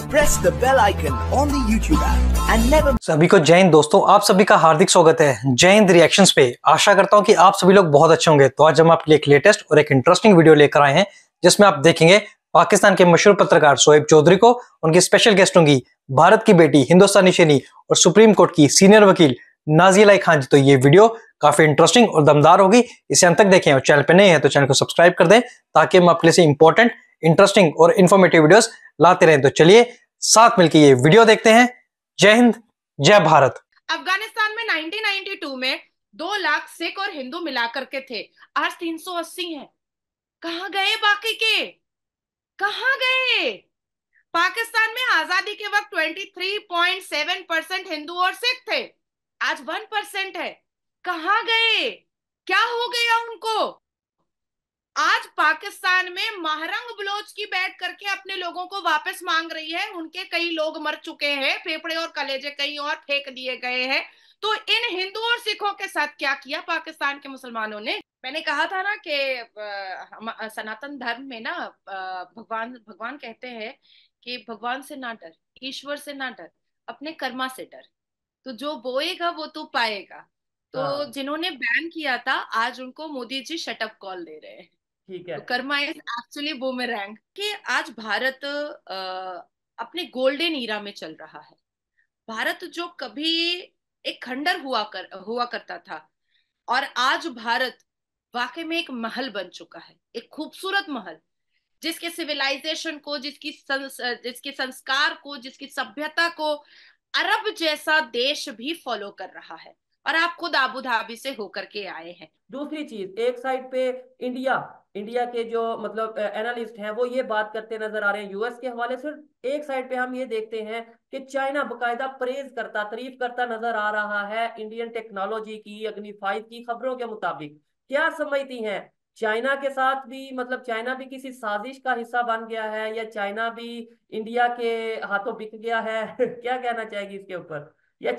Press the bell icon on the YouTube and never सभी को जय हिंद दोस्तों आप सभी का हार्दिक स्वागत है जय हिंद रिएक्शंस पे आशा करता हूँ कि आप सभी लोग बहुत अच्छे होंगे तो आज हम आपके लिए एक लेटेस्ट और एक इंटरेस्टिंग वीडियो लेकर आए हैं जिसमें आप देखेंगे पाकिस्तान के मशहूर पत्रकार सोएब चौधरी को उनके स्पेशल गेस्ट होंगी भारत की बेटी हिंदुस्तानी शेनी और सुप्रीम कोर्ट की सीनियर वकील नाजिया खान जी तो ये वीडियो काफी इंटरेस्टिंग और दमदार होगी इसे अंत तक देखें और चैनल पर नए हैं तो चैनल को सब्सक्राइब कर दें ताकि हम आपके लिए इंपॉर्टेंट इंटरेस्टिंग और इन्फॉर्मेटिव वीडियोस लाते रहें तो चलिए साथ मिलकर ये वीडियो देखते हैं जय हिंद जय भारत अफगानिस्तान में 1992 में दो लाख सिख और हिंदू मिलाकर के थे आज 380 हैं कहा गए बाकी के कहा गए पाकिस्तान में आजादी के वक्त 23.7 परसेंट हिंदू और सिख थे आज 1 परसेंट है कहा गए क्या हो गया उनको आज पाकिस्तान में महरंग बलोच की बैठ करके अपने लोगों को वापस मांग रही है उनके कई लोग मर चुके हैं फेफड़े और कलेजे कई और फेंक दिए गए हैं तो इन हिंदू और सिखों के साथ क्या किया पाकिस्तान के मुसलमानों ने मैंने कहा था ना कि सनातन धर्म में ना भगवान भगवान कहते हैं कि भगवान से ना डर ईश्वर से ना डर अपने कर्मा से डर तो जो बोएगा वो तो पाएगा तो हाँ। जिन्होंने बैन किया था आज उनको मोदी जी शटअप कॉल दे रहे हैं ठीक है तो कर्मा इज एक्चुअली बुमेरैंग कि आज भारत आ, अपने गोल्डन ईरा में चल रहा है भारत जो कभी एक खंडर हुआ कर हुआ करता था और आज भारत वाकई में एक महल बन चुका है एक खूबसूरत महल जिसके सिविलाइजेशन को जिसकी संस, जिसके संस्कार को जिसकी सभ्यता को अरब जैसा देश भी फॉलो कर रहा है और आप खुद आबू धाबी से होकर के आए हैं दूसरी चीज एक साइड पे इंडिया इंडिया के जो मतलब एनालिस्ट हैं वो ये बात करते नजर आ रहे हैं यूएस के हवाले से एक साइड पे हम ये देखते हैं कि चाइना बकायदा प्रेज करता तारीफ करता नजर आ रहा है इंडियन टेक्नोलॉजी की अग्नि फाइव की खबरों के मुताबिक क्या समझती हैं चाइना के साथ भी मतलब चाइना भी किसी साजिश का हिस्सा बन गया है या चाइना भी इंडिया के हाथों बिक गया है क्या कहना चाहेगी इसके ऊपर ये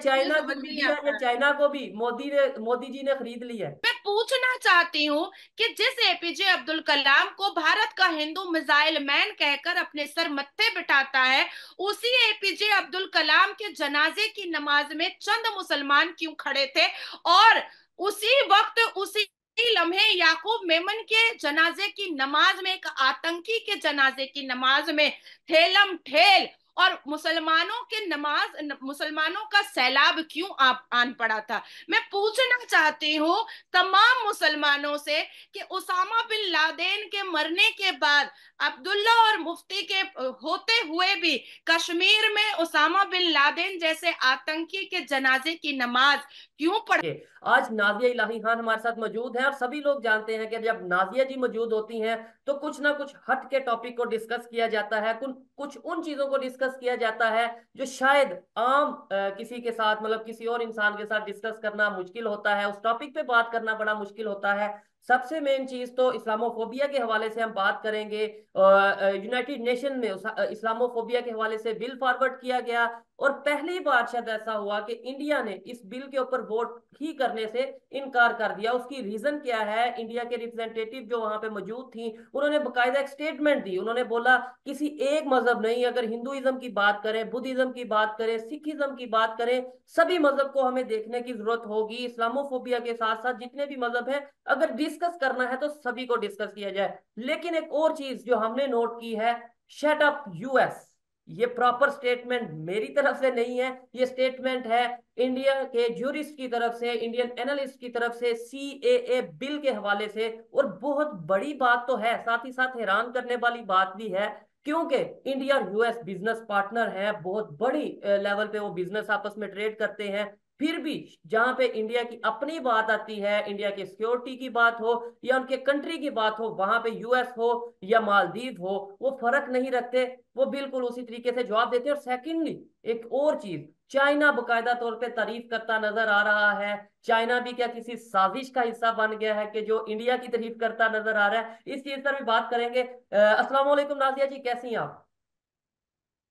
चाइना को भी या चाइना को भी मोदी ने मोदी जी ने खरीद लिया मैं पूछना चाहती हूँ कि जिस एपीजे अब्दुल कलाम को भारत का हिंदू मिसाइल मैन कहकर अपने सर मत्थे बिठाता है उसी एपीजे अब्दुल कलाम के जनाजे की नमाज में चंद मुसलमान क्यों खड़े थे और उसी वक्त उसी लम्हे याकूब मेमन के जनाजे की नमाज में एक आतंकी के जनाजे की नमाज में ठेलम ठेल थेल, और मुसलमानों के नमाज मुसलमानों का सैलाब क्यों आप आन पड़ा था मैं पूछना चाहती हूँ तमाम मुसलमानों से कि उसामा बिन लादेन के मरने के बाद अब्दुल्ला और मुफ्ती के होते हुए भी कश्मीर में उसामा बिन लादेन जैसे आतंकी के जनाजे की नमाज क्यों पढ़े आज नाजिया इलाही खान हमारे साथ मौजूद है और सभी लोग जानते हैं कि जब नाजिया जी मौजूद होती हैं तो कुछ ना कुछ हट के टॉपिक को डिस्कस किया जाता है कुछ उन चीजों को डिस्कस किया जाता है जो शायद आम किसी के साथ मतलब किसी और इंसान के साथ डिस्कस करना मुश्किल होता है उस टॉपिक पे बात करना बड़ा मुश्किल होता है सबसे मेन चीज तो इस्लामोफोबिया के हवाले से हम बात करेंगे यूनाइटेड नेशन में इस्लामोफोबिया के हवाले से बिल फॉरवर्ड किया गया और पहली बार शायद ऐसा हुआ कि इंडिया ने इस बिल के ऊपर वोट ही करने से इनकार कर दिया उसकी रीजन क्या है इंडिया के रिप्रेजेंटेटिव जो वहां पे मौजूद थी उन्होंने बकायदा एक स्टेटमेंट दी उन्होंने बोला किसी एक मजहब नहीं अगर हिंदुइज्म की बात करें बुद्धिज्म की बात करें सिखिज्म की बात करें सभी मजहब को हमें देखने की जरूरत होगी इस्लामोफोबिया के साथ साथ जितने भी मजहब है अगर डिस्कस करना है तो सभी को डिस्कस किया जाए लेकिन एक और चीज जो हमने नोट की है शेटअप यूएस ये प्रॉपर स्टेटमेंट मेरी तरफ से नहीं है ये स्टेटमेंट है इंडिया के जूरिस्ट की तरफ से इंडियन एनालिस्ट की तरफ से सी ए बिल के हवाले से और बहुत बड़ी बात तो है साथ ही साथ हैरान करने वाली बात भी है क्योंकि इंडिया यूएस बिजनेस पार्टनर है बहुत बड़ी लेवल पे वो बिजनेस आपस में ट्रेड करते हैं फिर भी जहां पे इंडिया की अपनी बात आती है इंडिया की सिक्योरिटी की बात हो या उनके कंट्री की बात हो वहां पे यूएस हो या मालदीव हो वो फर्क नहीं रखते वो बिल्कुल उसी तरीके से जवाब देते हैं और सेकेंडली एक और चीज चाइना बकायदा तौर पे तारीफ करता नजर आ रहा है चाइना भी क्या किसी साजिश का हिस्सा बन गया है कि जो इंडिया की तारीफ करता नजर आ रहा है इस चीज पर भी बात करेंगे असला नाजिया जी कैसी हैं आप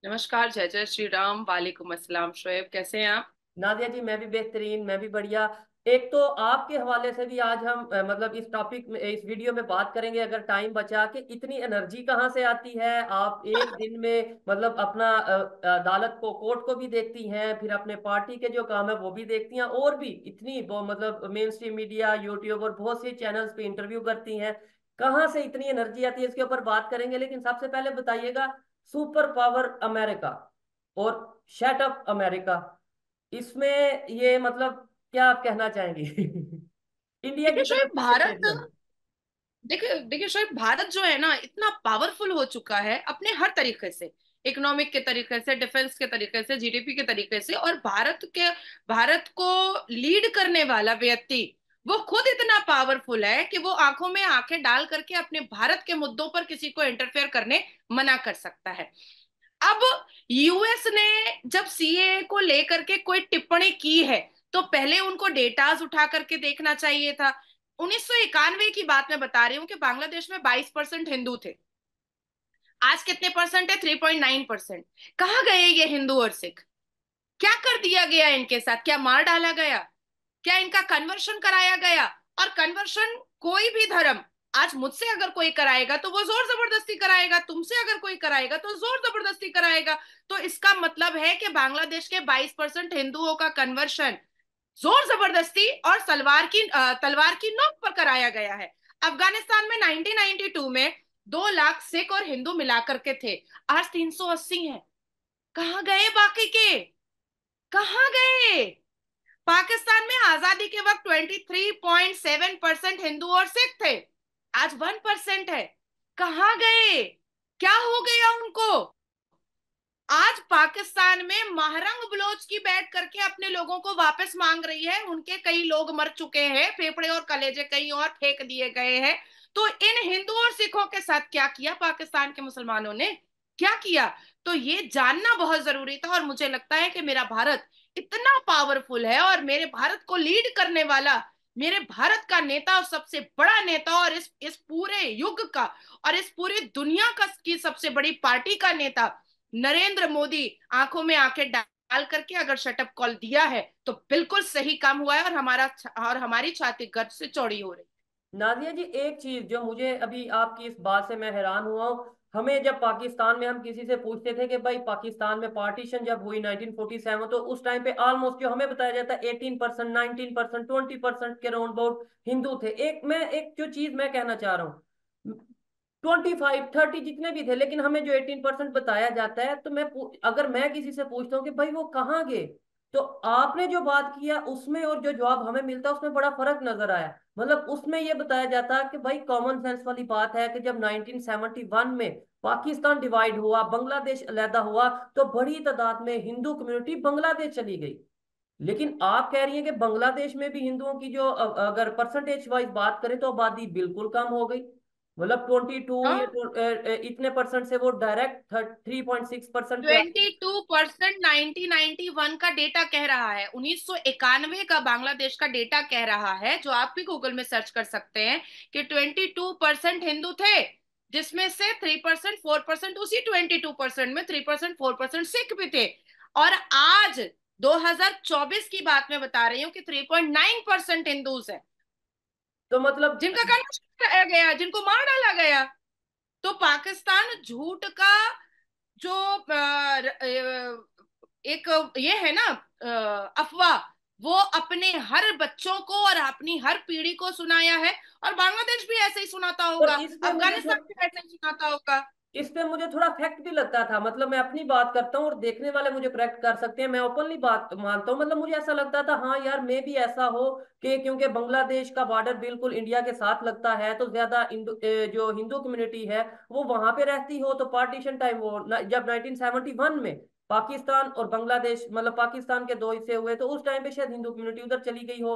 नमस्कार जय जय श्री राम वालेकुम असलम शोएब कैसे हैं आप नादिया जी मैं भी बेहतरीन मैं भी बढ़िया एक तो आपके हवाले से भी आज हम मतलब इस टॉपिक में इस वीडियो में बात करेंगे अगर टाइम बचा कि इतनी एनर्जी कहाँ से आती है आप एक दिन में मतलब अपना अदालत को कोर्ट को भी देखती हैं फिर अपने पार्टी के जो काम है वो भी देखती हैं और भी इतनी वो मतलब मेन स्ट्रीम मीडिया यूट्यूब और बहुत सी चैनल्स पे इंटरव्यू करती हैं कहाँ से इतनी एनर्जी आती है इसके ऊपर बात करेंगे लेकिन सबसे पहले बताइएगा सुपर पावर अमेरिका और शेटअप अमेरिका इसमें ये मतलब क्या आप कहना चाहेंगे इंडिया की शोएब भारत देखिए देखिए शोएब भारत जो है ना इतना पावरफुल हो चुका है अपने हर तरीके से इकोनॉमिक के तरीके से डिफेंस के तरीके से जीडीपी के तरीके से और भारत के भारत को लीड करने वाला व्यक्ति वो खुद इतना पावरफुल है कि वो आंखों में आंखें डाल करके अपने भारत के मुद्दों पर किसी को इंटरफेयर करने मना कर सकता है अब यूएस ने जब सीए को लेकर के कोई टिप्पणी की है तो पहले उनको डेटाज उठा करके देखना चाहिए था उन्नीस की बात मैं बता रही हूँ कि बांग्लादेश में 22 परसेंट हिंदू थे आज कितने परसेंट है 3.9 परसेंट कहा गए ये हिंदू और सिख क्या कर दिया गया इनके साथ क्या मार डाला गया क्या इनका कन्वर्शन कराया गया और कन्वर्शन कोई भी धर्म आज मुझसे अगर कोई कराएगा तो वो जोर जबरदस्ती कराएगा तुमसे अगर कोई कराएगा तो जोर जबरदस्ती कराएगा तो इसका मतलब है कि बांग्लादेश के 22 परसेंट हिंदुओं का कन्वर्शन जोर जबरदस्ती और सलवार की तलवार की नोक पर कराया गया है अफगानिस्तान में 1992 में दो लाख सिख और हिंदू मिलाकर के थे आज 380 है कहा गए बाकी के कहा गए पाकिस्तान में आजादी के वक्त 23.7 परसेंट हिंदू और सिख थे आज वन परसेंट है कहा गए क्या हो गया उनको आज पाकिस्तान में महारंग बलोच की बैठ करके अपने लोगों को वापस मांग रही है उनके कई लोग मर चुके हैं फेफड़े और कलेजे कई और फेंक दिए गए हैं तो इन हिंदू और सिखों के साथ क्या किया पाकिस्तान के मुसलमानों ने क्या किया तो ये जानना बहुत जरूरी था और मुझे लगता है कि मेरा भारत इतना पावरफुल है और मेरे भारत को लीड करने वाला मेरे भारत का नेता और सबसे बड़ा नेता और इस इस पूरे युग का और इस पूरी दुनिया का की सबसे बड़ी पार्टी का नेता नरेंद्र मोदी आंखों में आंखें डाल करके अगर शटअप कॉल दिया है तो बिल्कुल सही काम हुआ है और हमारा और हमारी छाती गर्व से चौड़ी हो रही है नादिया जी एक चीज जो मुझे अभी आपकी इस बात से मैं हैरान हुआ हूँ हमें जब पाकिस्तान में हम किसी से पूछते थे कि भाई पाकिस्तान में पार्टीशन जब हुई 1947 तो उस टाइम पे ऑलमोस्ट जो हमें बताया जाता है 18 percent nineteen percent twenty percent के राउंड अबाउट हिंदू थे एक मैं एक जो चीज मैं कहना चाह रहा हूँ ट्वेंटी फाइव थर्टी जितने भी थे लेकिन हमें जो एटीन परसेंट बताया जाता है तो मैं अगर मैं किसी से पूछता हूँ कि भाई वो कहाँ गए तो आपने जो बात किया उसमें और जो जवाब हमें मिलता है उसमें बड़ा फर्क नजर आया मतलब उसमें यह बताया जाता है कि भाई कॉमन सेंस वाली बात है कि जब 1971 में पाकिस्तान डिवाइड हुआ बांग्लादेश अलहदा हुआ तो बड़ी तादाद में हिंदू कम्युनिटी बांग्लादेश चली गई लेकिन आप कह रही हैं कि बांग्लादेश में भी हिंदुओं की जो अगर परसेंटेज वाइज बात करें तो आबादी बिल्कुल कम हो गई मतलब ट्वेंटी हाँ। टू तो, इतने परसेंट से वो direct three point six percent twenty two percent nineteen ninety one का डेटा कह रहा है उन्नीस सौ इक्यानवे का बांग्लादेश का डेटा कह रहा है जो आप भी गूगल में सर्च कर सकते हैं कि ट्वेंटी टू परसेंट हिंदू थे जिसमें से थ्री परसेंट फोर परसेंट उसी ट्वेंटी टू परसेंट में three percent four percent Sikh भी थे और आज दो हजार चौबीस की बात में बता रही हूँ कि नाइन परसेंट हिंदूज है तो मतलब जिनका कंडक्शन गया जिनको मार डाला गया तो पाकिस्तान झूठ का जो एक ये है ना अफवाह वो अपने हर बच्चों को और अपनी हर पीढ़ी को सुनाया है और बांग्लादेश भी ऐसे ही सुनाता तो होगा अफगानिस्तान भी ऐसे ही सुनाता होगा इस पे मुझे थोड़ा फैक्ट भी लगता था मतलब मैं अपनी बात करता हूँ और देखने वाले मुझे करेक्ट कर सकते हैं मैं ओपनली बात मानता हूँ मतलब मुझे ऐसा लगता था हाँ यार मैं भी ऐसा हो कि क्योंकि बांग्लादेश का बॉर्डर बिल्कुल इंडिया के साथ लगता है तो ज्यादा जो हिंदू कम्युनिटी है वो वहां पे रहती हो तो पार्टीशन टाइम वो जब नाइनटीन में पाकिस्तान और बांग्लादेश मतलब पाकिस्तान के दो हिस्से हुए तो उस टाइम पे शायद हिंदू कम्युनिटी उधर चली गई हो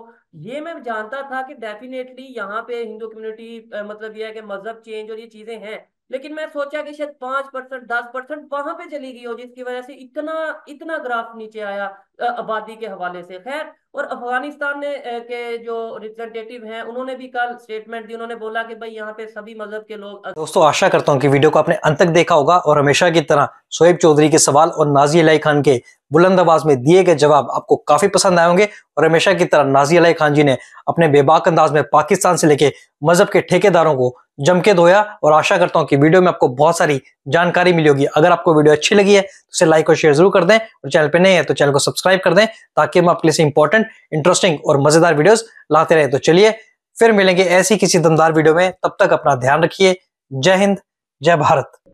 ये मैं जानता था कि डेफिनेटली यहाँ पे हिंदू कम्युनिटी मतलब ये है कि मजहब चेंज और ये चीजें हैं लेकिन मैं सोचा कि शायद पांच परसेंट दस परसेंट वहां पे चली गई हो जिसकी वजह से इतना इतना ग्राफ नीचे आया आबादी के हवाले से खैर और अफगानिस्तान ने के जो रिप्रेजेंटेटिव हैं उन्होंने भी कल स्टेटमेंट दी उन्होंने बोला कि भाई यहाँ पे सभी मजहब के लोग दोस्तों आशा करता हूँ कि वीडियो को आपने अंत तक देखा होगा और हमेशा की तरह शोएब चौधरी के सवाल और नाजी अलाई खान के बुलंद आवाज में दिए गए जवाब आपको काफी पसंद आए होंगे और हमेशा की तरह नाजी अलाई खान जी ने अपने बेबाक अंदाज में पाकिस्तान से लेके मजहब के ठेकेदारों को जम के धोया और आशा करता हूं कि वीडियो में आपको बहुत सारी जानकारी मिली होगी अगर आपको वीडियो अच्छी लगी है तो उसे लाइक और शेयर जरूर कर दें और चैनल पे नए हैं तो चैनल को सब्सक्राइब कर दें ताकि हम आपके लिए इंपॉर्टेंट इंटरेस्टिंग और मजेदार वीडियोस लाते रहे तो चलिए फिर मिलेंगे ऐसी किसी दमदार वीडियो में तब तक अपना ध्यान रखिए जय हिंद जय भारत